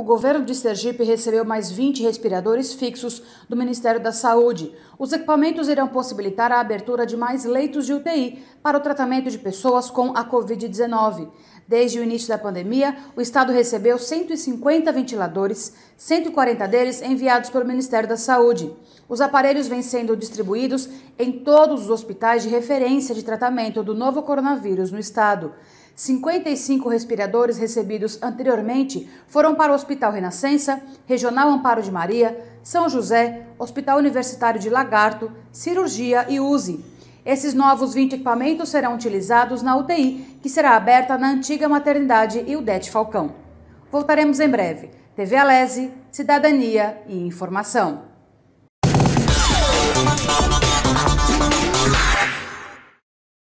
O governo de Sergipe recebeu mais 20 respiradores fixos do Ministério da Saúde. Os equipamentos irão possibilitar a abertura de mais leitos de UTI para o tratamento de pessoas com a Covid-19. Desde o início da pandemia, o Estado recebeu 150 ventiladores, 140 deles enviados pelo Ministério da Saúde. Os aparelhos vêm sendo distribuídos em todos os hospitais de referência de tratamento do novo coronavírus no Estado. 55 respiradores recebidos anteriormente foram para o Hospital Renascença, Regional Amparo de Maria, São José, Hospital Universitário de Lagarto, Cirurgia e UZI. Esses novos 20 equipamentos serão utilizados na UTI, que será aberta na antiga maternidade Ildete Falcão. Voltaremos em breve. TV Alese, Cidadania e Informação.